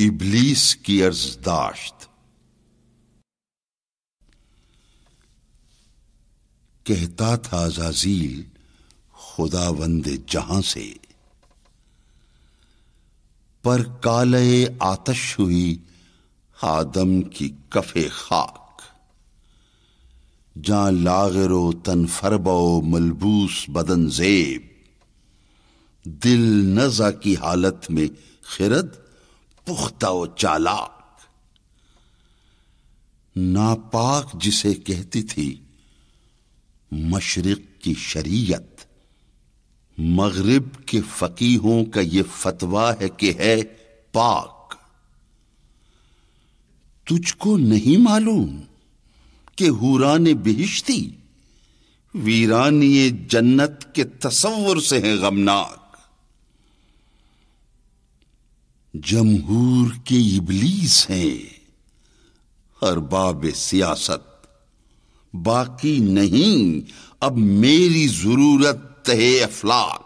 इबलीस की अर्जदाश्त कहता था जाजील खुदा वंद जहां से पर काले आतश हुई आदम की कफे खाक जहां लागरो तन फरबो मलबूस बदन जेब दिल नजा की हालत में खिरद पुख्ता चालाक नापाक जिसे कहती थी मशरक की शरीयत मगरिब के फकीहों का ये फतवा है कि है पाक तुझको नहीं मालूम कि हुरान बिहिश्ती वीरानी जन्नत के तस्वुर से है गमनाक जमहूर के इबलीस हैं हर बाब सियासत बाकी नहीं अब मेरी जरूरत है अफलाक